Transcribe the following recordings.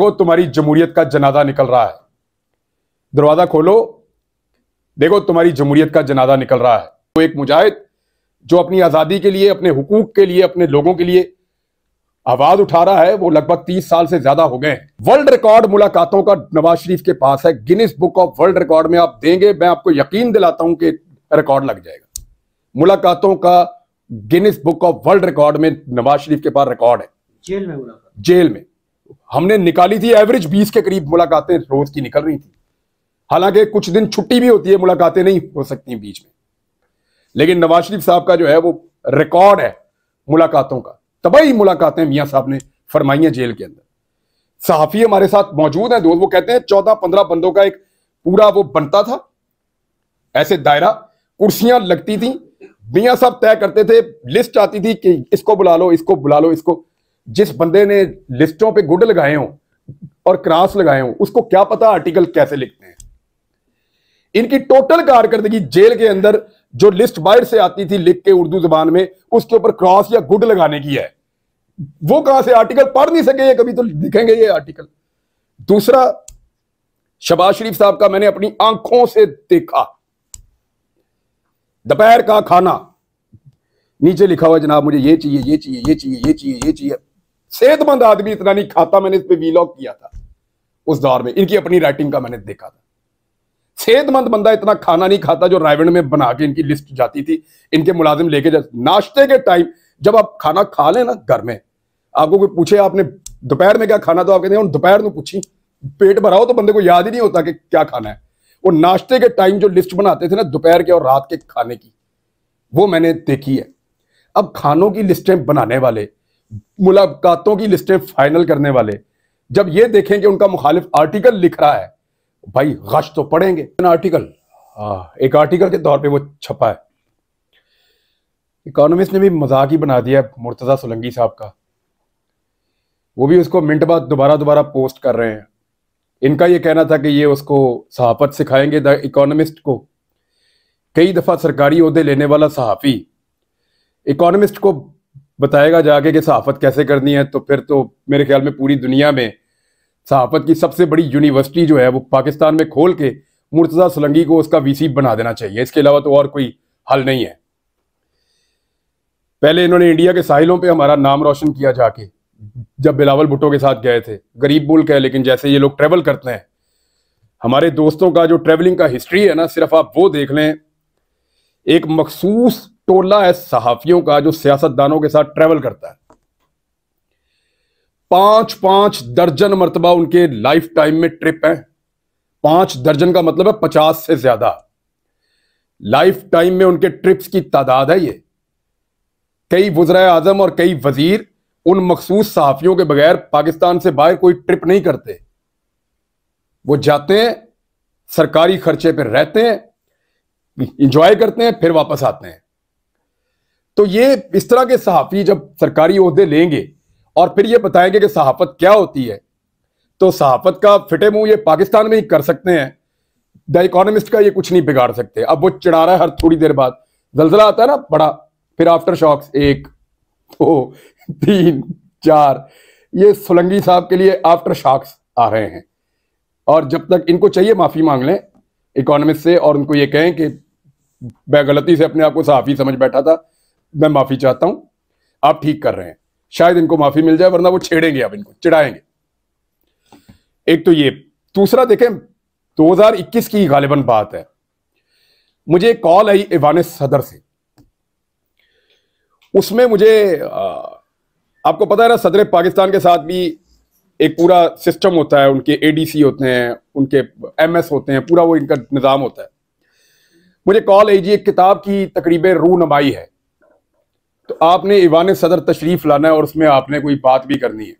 देखो तुम्हारी जमूरियत का जनादा निकल रहा है दरवाजा खोलो देखो तुम्हारी जमूरियत का जनादा निकल रहा है तो एक मुजाहिद जो अपनी आज़ादी के लिए अपने हुकूक के लिए अपने लोगों के लिए आवाज उठा रहा है वो लगभग तीस साल से ज्यादा हो गए वर्ल्ड रिकॉर्ड मुलाकातों का नवाज शरीफ के पास है Guinness book of world record में आप देंगे मैं आपको यकीन दिलाता हूं कि रिकॉर्ड लग जाएगा मुलाकातों का Guinness book of world record में नवाज शरीफ के पास रिकॉर्ड है जेल में जेल में हमने निकाली थी एवरेज बीस के करीब मुलाकातें रोज की निकल रही थी हालांकि कुछ दिन छुट्टी भी होती है मुलाकातें नहीं हो सकती बीच में लेकिन नवाज शरीफ साहब का जो है वो रिकॉर्ड है मुलाकातों का तबाही मुलाकातें मियाँ साहब ने फरमाई है जेल के अंदर सहाफ़ी हमारे साथ मौजूद हैं दोस्त वो कहते हैं चौदह पंद्रह बंदों का एक पूरा वो बनता था ऐसे दायरा कुर्सियां लगती थी मियाँ साहब तय करते थे लिस्ट आती थी कि इसको बुला लो इसको बुला लो इसको जिस बंदे ने लिस्टों पे गुड लगाए हो और क्रॉस लगाए हो उसको क्या पता आर्टिकल कैसे लिखते हैं इनकी टोटल कारकर्दगी जेल के अंदर जो लिस्ट बाहर से आती थी लिख के उर्दू जबान में उसके ऊपर क्रॉस या गुड लगाने की है वो कहां से आर्टिकल पढ़ नहीं सके ये कभी तो लिखेंगे ये आर्टिकल दूसरा शबाज शरीफ साहब का मैंने अपनी आंखों से देखा दोपहर का खाना नीचे लिखा हुआ जनाब मुझे ये चाहिए ये चाहिए ये चाहिए ये चाहिए ये चाहिए सेहतमंद आदमी इतना नहीं खाता मैंने इस पर वीलॉग किया था उस दौर में इनकी अपनी राइटिंग का मैंने देखा था सेहतमंद बंदा इतना खाना नहीं खाता जो रायवण में बना के इनकी लिस्ट जाती थी इनके मुलाजिम लेके जाते नाश्ते के टाइम जब आप खाना खा लेना ना घर में आपको कोई पूछे आपने दोपहर में क्या खाना तो आप कहते हैं दोपहर में पूछी पेट भराओ तो बंदे को याद ही नहीं होता कि क्या खाना है वो नाश्ते के टाइम जो लिस्ट बनाते थे ना दोपहर के और रात के खाने की वो मैंने देखी है अब खानों की लिस्टें बनाने वाले मुलाकातों की लिस्टें फाइनल करने वाले जब ये देखें कि उनका मुखालिफ आर्टिकल लिख रहा है भाई गश तो पढ़ेंगे आर्टिकल आ, हाँ, एक आर्टिकल के तौर पे वो छपा है इकोनॉमिस्ट ने भी मजाक ही बना दिया मुर्तजा सोलंगी साहब का वो भी उसको मिनट बाद दोबारा दोबारा पोस्ट कर रहे हैं इनका ये कहना था कि ये उसको सहाफत सिखाएंगे द इकोनॉमिस्ट को कई दफ़ा सरकारी अहदे लेने वाला सहाफ़ी इकोनॉमिस्ट को बताएगा जाके कि सहाफ़त कैसे करनी है तो फिर तो मेरे ख्याल में पूरी दुनिया में सहाफ़त की सबसे बड़ी यूनिवर्सिटी जो है वो पाकिस्तान में खोल के मुर्तज़ा सलंगी को उसका वीसी बना देना चाहिए इसके अलावा तो और कोई हल नहीं है पहले इन्होंने इंडिया के साहिलों पे हमारा नाम रोशन किया जाके जब बिलावल भुट्टो के साथ गए थे गरीब मुल्क है लेकिन जैसे ये लोग ट्रेवल करते हैं हमारे दोस्तों का जो ट्रेवलिंग का हिस्ट्री है ना सिर्फ आप वो देख लें एक मखसूस टोला है सहाफियों का जो सियासतदानों के साथ ट्रेवल करता है पांच पांच दर्जन मरतबा उनके लाइफ टाइम में ट्रिप है पांच दर्जन का मतलब है पचास से ज्यादा लाइफ टाइम में उनके ट्रिप्स की तादाद है ये कई वजरा आजम और कई वजीर उन मखसूस सहाफियों के बगैर पाकिस्तान से बाहर कोई ट्रिप नहीं करते वो जाते हैं सरकारी खर्चे पर रहते हैं इंजॉय करते हैं फिर वापस आते हैं तो ये इस तरह के सहाफ़ी जब सरकारी अहदे लेंगे और फिर ये बताएंगे कि सहाफ़त क्या होती है तो सहाफ़त का फिटे मुंह ये पाकिस्तान में ही कर सकते हैं द इकोनमिस्ट का ये कुछ नहीं बिगाड़ सकते अब वो चिड़ा रहा है हर थोड़ी देर बाद जलजला आता है ना बड़ा फिर आफ्टर शॉक्स एक दो तीन चार ये सोलंगी साहब के लिए आफ्टर शॉक्स आ रहे हैं और जब तक इनको चाहिए माफ़ी मांग लें इकोनॉमिस्ट से और उनको ये कहें कि मैं गलती से अपने आप को सहाफ़ी समझ बैठा था मैं माफी चाहता हूं आप ठीक कर रहे हैं शायद इनको माफी मिल जाए वरना वो छेड़ेंगे आप इनको चिड़ाएंगे एक तो ये दूसरा देखें 2021 की गालिबन बात है मुझे कॉल आई इवान सदर से उसमें मुझे आपको पता है ना सदर पाकिस्तान के साथ भी एक पूरा सिस्टम होता है उनके एडीसी होते हैं उनके एमएस होते हैं पूरा वो इनका निज़ाम होता है मुझे कॉल आई जी एक किताब की तकरीब रूनमाई है तो आपने ईवान सदर तशरीफ लाना है और उसमें आपने कोई बात भी करनी है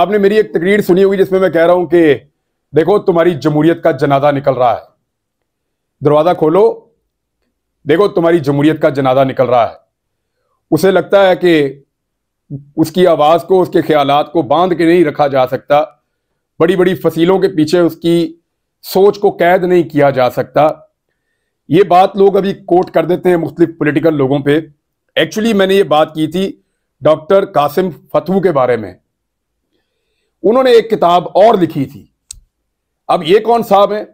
आपने मेरी एक तकरीर सुनी होगी जिसमें मैं कह रहा हूं कि देखो तुम्हारी जमहूरियत का जनाजा निकल रहा है दरवाजा खोलो देखो तुम्हारी जमहूरियत का जनाजा निकल रहा है उसे लगता है कि उसकी आवाज़ को उसके ख्याल को बांध के नहीं रखा जा सकता बड़ी बड़ी फसीलों के पीछे उसकी सोच को कैद नहीं किया जा सकता ये बात लोग अभी कोट कर देते हैं मुख्तलिफ पोलिटिकल लोगों पर एक्चुअली मैंने ये बात की थी डॉक्टर कासिम फतहू के बारे में उन्होंने एक किताब और लिखी थी अब ये कौन साहब हैं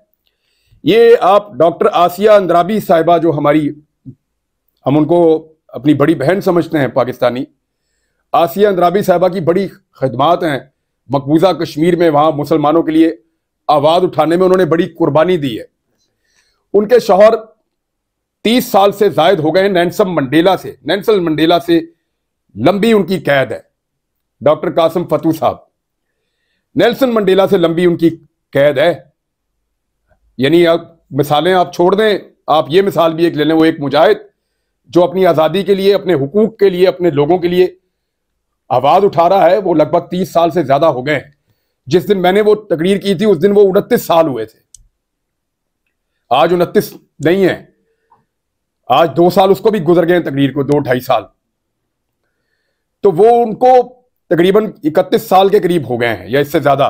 ये आप डॉक्टर आसिया अंद्राबी साहिबा जो हमारी हम उनको अपनी बड़ी बहन समझते हैं पाकिस्तानी आसिया अंद्राबी साहिबा की बड़ी खदमात हैं मकबूजा कश्मीर में वहाँ मुसलमानों के लिए आवाज़ उठाने में उन्होंने बड़ी कुर्बानी दी है उनके शोहर तीस साल से जायद हो गए नैनसम मंडेला से नैनसल मंडेला से लंबी उनकी कैद है डॉक्टर कासम फतू साहब नेल्सन मंडेला से लंबी उनकी कैद है यानी अब मिसालें आप छोड़ दें आप ये मिसाल भी एक ले लें वो एक मुजाहिद जो अपनी आज़ादी के लिए अपने हुकूक के लिए अपने लोगों के लिए आवाज़ उठा रहा है वो लगभग तीस साल से ज़्यादा हो गए हैं जिस दिन मैंने वो तकरीर की थी उस दिन वो उनतीस साल हुए थे आज उनतीस नहीं है आज दो साल उसको भी गुजर गए तकरीर को दो ढाई साल तो वो उनको तकरीबन इकतीस साल के करीब हो गए हैं या इससे ज्यादा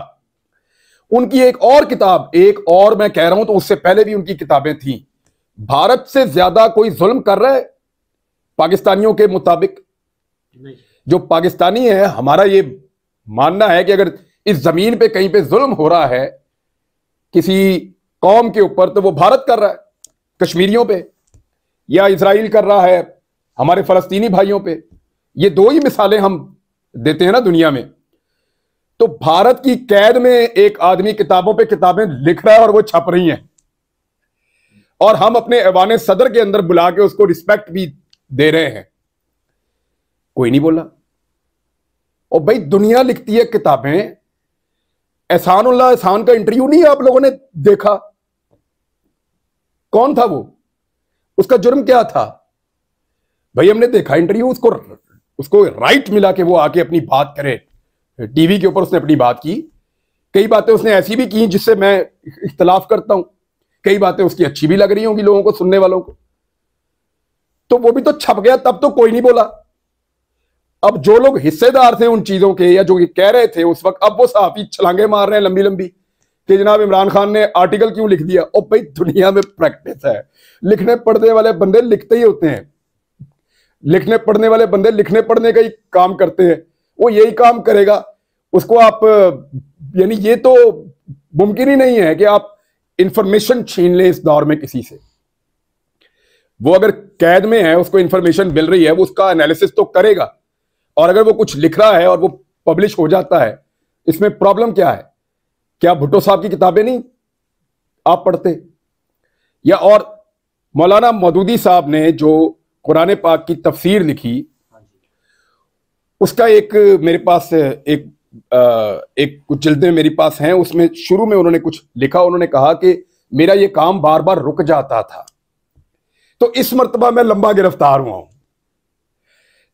उनकी एक और किताब एक और मैं कह रहा हूं तो उससे पहले भी उनकी किताबें थी भारत से ज्यादा कोई जुल्म कर रहा है पाकिस्तानियों के मुताबिक जो पाकिस्तानी है हमारा ये मानना है कि अगर इस जमीन पे कहीं पे जुल्म हो रहा है किसी कौम के ऊपर तो वो भारत कर रहा है कश्मीरियों पे या इसराइल कर रहा है हमारे फलस्तीनी भाइयों पे ये दो ही मिसालें हम देते हैं ना दुनिया में तो भारत की कैद में एक आदमी किताबों पे किताबें लिख रहा है और वो छप रही हैं और हम अपने ऐवान सदर के अंदर बुला के उसको रिस्पेक्ट भी दे रहे हैं कोई नहीं बोला और भाई दुनिया लिखती है किताबें एहसान उल्ला एहसान का इंटरव्यू नहीं आप लोगों ने देखा कौन था वो उसका जुर्म क्या था भाई हमने देखा इंटरव्यू उसको उसको राइट मिला के वो आके अपनी बात करे टीवी के ऊपर उसने अपनी बात की कई बातें उसने ऐसी भी की जिससे मैं इख्तलाफ करता हूं कई बातें उसकी अच्छी भी लग रही होंगी लोगों को सुनने वालों को तो वो भी तो छप गया तब तो कोई नहीं बोला अब जो लोग हिस्सेदार थे उन चीजों के या जो कह रहे थे उस वक्त अब वो साफी छलांगे मार रहे हैं लंबी लंबी कि जनाब इमरान खान ने आर्टिकल क्यों लिख दिया और भाई दुनिया में प्रैक्टिस है लिखने पढ़ने वाले बंदे लिखते ही होते हैं लिखने पढ़ने वाले बंदे लिखने पढ़ने का ही काम करते हैं वो यही काम करेगा उसको आप यानी ये तो मुमकिन ही नहीं है कि आप इंफॉर्मेशन छीन लें इस दौर में किसी से वो अगर कैद में है उसको इंफॉर्मेशन मिल रही है वो उसका एनालिसिस तो करेगा और अगर वो कुछ लिख रहा है और वो पब्लिश हो जाता है इसमें प्रॉब्लम क्या है क्या भुट्टो साहब की किताबें नहीं आप पढ़ते या और मौलाना मदूदी साहब ने जो कुरान पाक की तफसीर लिखी उसका एक मेरे पास एक आ, एक कुछ जल्दें मेरे पास हैं उसमें शुरू में उन्होंने कुछ लिखा उन्होंने कहा कि मेरा ये काम बार बार रुक जाता था तो इस मरतबा मैं लंबा गिरफ्तार हुआ हूं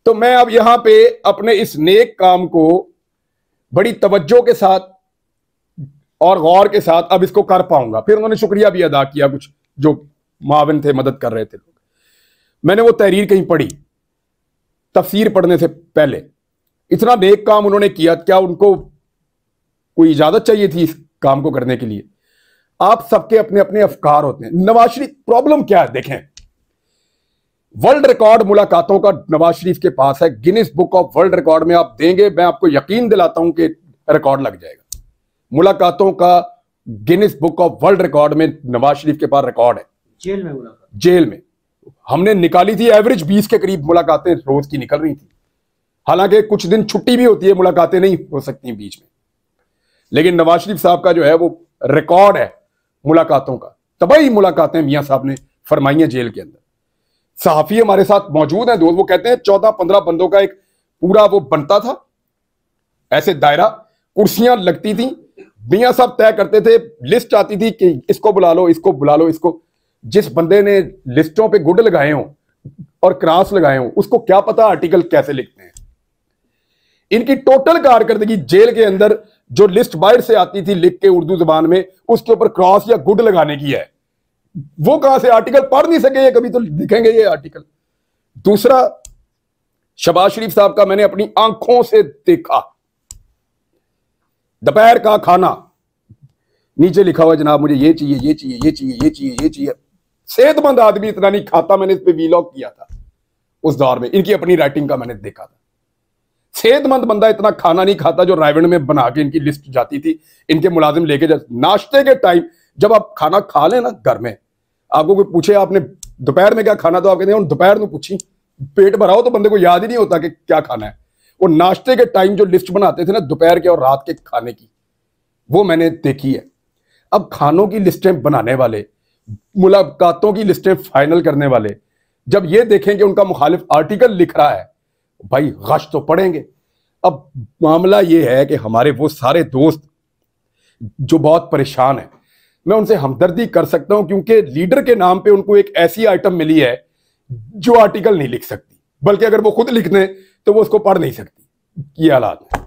तो मैं अब यहां पे अपने इस नेक काम को बड़ी तवज्जो के साथ और गौर के साथ अब इसको कर पाऊंगा फिर उन्होंने शुक्रिया भी अदा किया कुछ जो मावन थे मदद कर रहे थे लोग मैंने वो तहरीर कहीं पढ़ी तफसीर पढ़ने से पहले इतना नेक काम उन्होंने किया क्या उनको कोई इजाजत चाहिए थी इस काम को करने के लिए आप सबके अपने अपने अफकार होते हैं नवाज शरीफ प्रॉब्लम क्या है देखें वर्ल्ड रिकॉर्ड मुलाकातों का नवाज शरीफ के पास है Guinness book of world record में आप देंगे मैं आपको यकीन दिलाता हूं कि रिकॉर्ड लग जाएगा मुलाकातों का Guinness book of world record में नवाज शरीफ के पास रिकॉर्ड है जेल में मुलाकात जेल में हमने निकाली थी एवरेज बीस के करीब मुलाकातें रोज की निकल रही थी हालांकि कुछ दिन छुट्टी भी होती है मुलाकातें नहीं हो सकती बीच में लेकिन नवाज शरीफ साहब का जो है वो रिकॉर्ड है मुलाकातों का तबाही मुलाकातें मियाँ साहब ने फरमाई हैं जेल के अंदर सहाफी हमारे साथ मौजूद हैं दोस्त वो कहते हैं चौदह पंद्रह बंदों का एक पूरा वो बनता था ऐसे दायरा कुर्सियां लगती थी मियाँ साहब तय करते थे लिस्ट आती थी कि इसको बुला लो इसको बुला लो इसको जिस बंदे ने लिस्टों पे गुड लगाए हों और क्रॉस लगाए हों उसको क्या पता आर्टिकल कैसे लिखते हैं इनकी टोटल कारकर्दगी जेल के अंदर जो लिस्ट बाहर से आती थी लिख के उर्दू जबान में उसके ऊपर क्रॉस या गुड लगाने की है वो कहां से आर्टिकल पढ़ नहीं सके ये कभी तो लिखेंगे ये आर्टिकल दूसरा शबाज शरीफ साहब का मैंने अपनी आंखों से देखा दोपहर का खाना नीचे लिखा हुआ जनाब मुझे ये चाहिए ये चाहिए ये चाहिए ये चाहिए ये चाहिए सेहतमंद आदमी इतना नहीं खाता मैंने इस पर वीलॉग किया था उस दौर में इनकी अपनी राइटिंग का मैंने देखा था सेहतमंद बंदा इतना खाना नहीं खाता जो रायवण में बना के इनकी लिस्ट जाती थी इनके मुलाजिम लेके जा नाश्ते के टाइम जब आप खाना खा लें ना घर में आपको कोई पूछे आपने दोपहर में क्या खाना तो आप कहते हैं दोपहर में पूछी पेट भराओ तो बंदे को याद ही नहीं होता कि क्या खाना है वो नाश्ते के टाइम जो लिस्ट बनाते थे ना दोपहर के और रात के खाने की वो मैंने देखी है अब खानों की लिस्टें बनाने वाले मुलाकातों की लिस्टें फाइनल करने वाले जब ये देखें कि उनका मुखालिफ आर्टिकल लिख रहा है भाई गश तो पढ़ेंगे अब मामला ये है कि हमारे वो सारे दोस्त जो बहुत परेशान हैं मैं उनसे हमदर्दी कर सकता हूं क्योंकि लीडर के नाम पे उनको एक ऐसी आइटम मिली है जो आर्टिकल नहीं लिख सकती बल्कि अगर वो खुद लिख दें तो वो उसको पढ़ नहीं सकती ये हालात है